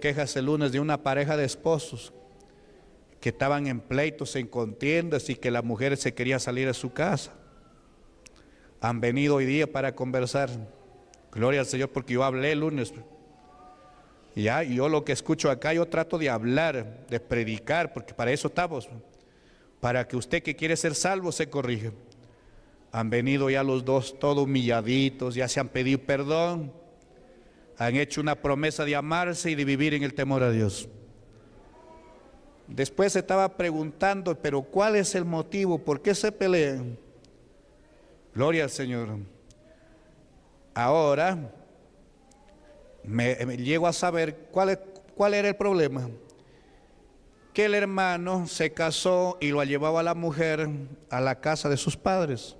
quejas el lunes de una pareja de esposos que estaban en pleitos, en contiendas y que la mujer se quería salir a su casa. Han venido hoy día para conversar. Gloria al Señor porque yo hablé el lunes. Ya, yo lo que escucho acá, yo trato de hablar, de predicar, porque para eso estamos. Para que usted que quiere ser salvo se corrija. Han venido ya los dos todo humilladitos, ya se han pedido perdón han hecho una promesa de amarse y de vivir en el temor a Dios. Después estaba preguntando, pero ¿cuál es el motivo? ¿Por qué se pelean? Gloria al Señor. Ahora me, llego a saber cuál, cuál era el problema. Que el hermano se casó y lo llevaba a la mujer a la casa de sus padres.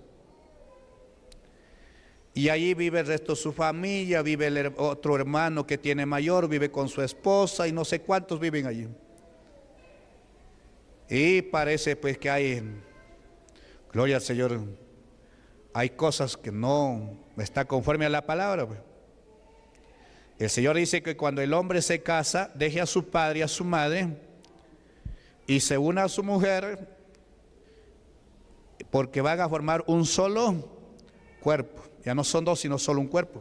Y allí vive el resto de su familia, vive el otro hermano que tiene mayor, vive con su esposa y no sé cuántos viven allí. Y parece pues que hay, gloria al Señor, hay cosas que no está conforme a la palabra. Pues. El Señor dice que cuando el hombre se casa, deje a su padre y a su madre y se una a su mujer porque van a formar un solo cuerpo. Ya no son dos, sino solo un cuerpo.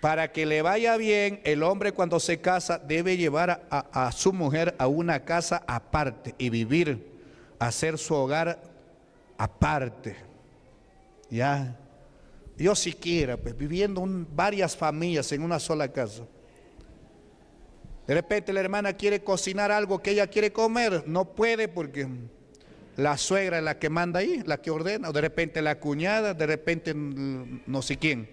Para que le vaya bien, el hombre cuando se casa debe llevar a, su mujer a una casa aparte y vivir, hacer su hogar aparte. Ya, Dios siquiera, pues viviendo varias familias en una sola casa. De repente la hermana quiere cocinar algo que ella quiere comer, no puede porque la suegra es la que manda ahí, la que ordena, o de repente la cuñada, de repente no sé quién.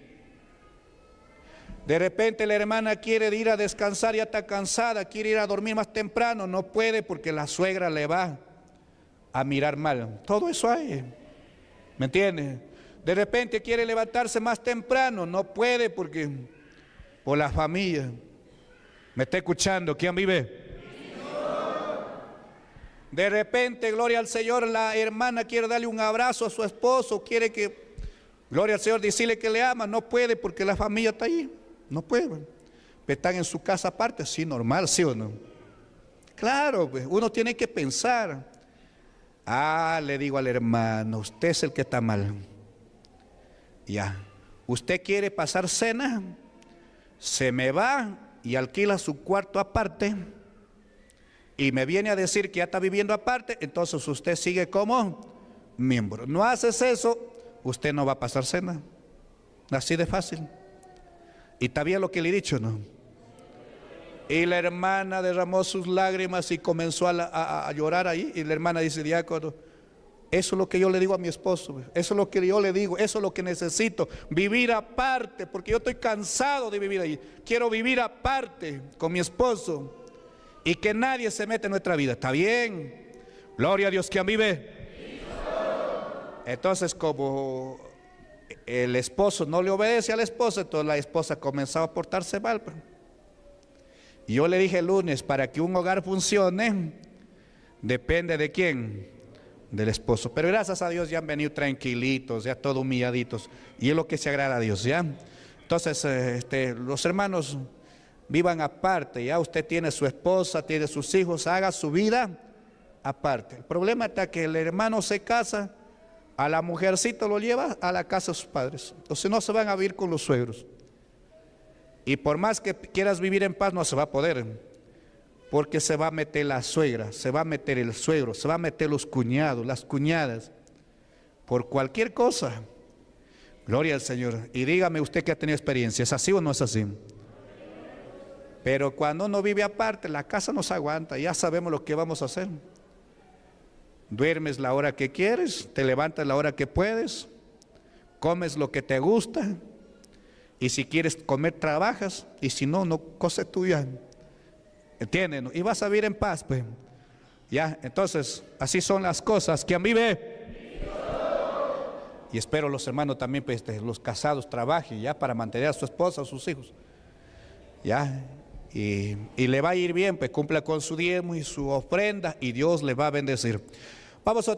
De repente la hermana quiere ir a descansar, y está cansada, quiere ir a dormir más temprano, no puede porque la suegra le va a mirar mal. Todo eso hay, ¿me entiendes? De repente quiere levantarse más temprano, no puede porque por la familia. ¿Me está escuchando? ¿Quién vive? De repente, gloria al Señor, la hermana quiere darle un abrazo a su esposo, quiere que, gloria al Señor, decirle que le ama, no puede porque la familia está ahí, no puede. Están en su casa aparte, sí, normal, sí o no. Claro, pues, uno tiene que pensar. Ah, le digo al hermano, usted es el que está mal. Ya, usted quiere pasar cena, se me va y alquila su cuarto aparte y me viene a decir que ya está viviendo aparte, entonces usted sigue como miembro. No haces eso, usted no va a pasar cena. Así de fácil. Y está bien lo que le he dicho, ¿no? Y la hermana derramó sus lágrimas y comenzó a, llorar ahí. Y la hermana dice, diácono, eso es lo que yo le digo a mi esposo, eso es lo que yo le digo, eso es lo que necesito, vivir aparte, porque yo estoy cansado de vivir ahí. Quiero vivir aparte con mi esposo y que nadie se mete en nuestra vida. ¿Está bien? Gloria a Dios, quien vive? Entonces, como el esposo no le obedece al esposo, entonces la esposa comenzaba a portarse mal. Pues. Yo le dije el lunes, para que un hogar funcione, depende de quién, del esposo. Pero gracias a Dios ya han venido tranquilitos, ya todo humilladitos. Y es lo que se agrada a Dios, ¿ya? Entonces, eh, este, los hermanos vivan aparte. Ya usted tiene su esposa, tiene sus hijos, haga su vida aparte. El problema está que el hermano se casa, a la mujercita lo lleva a la casa de sus padres. Entonces no se van a vivir con los suegros. Y por más que quieras vivir en paz, no se va a poder. Porque se va a meter la suegra, se va a meter el suegro, se va a meter los cuñados, las cuñadas. Por cualquier cosa. Gloria al Señor. Y dígame usted que ha tenido experiencia. ¿Es así o no es así? Pero cuando uno vive aparte, la casa nos aguanta, ya sabemos lo que vamos a hacer. Duermes la hora que quieres, te levantas la hora que puedes, comes lo que te gusta, y si quieres comer, trabajas, y si no, no, cose tuya. ¿Entienden? Y vas a vivir en paz, pues. Ya, entonces, así son las cosas. Quien vive. Y espero los hermanos también, pues, este, los casados trabajen ya para mantener a su esposa, a sus hijos. Ya, y, le va a ir bien, pues cumpla con su diezmo y su ofrenda y Dios le va a bendecir. Vamos a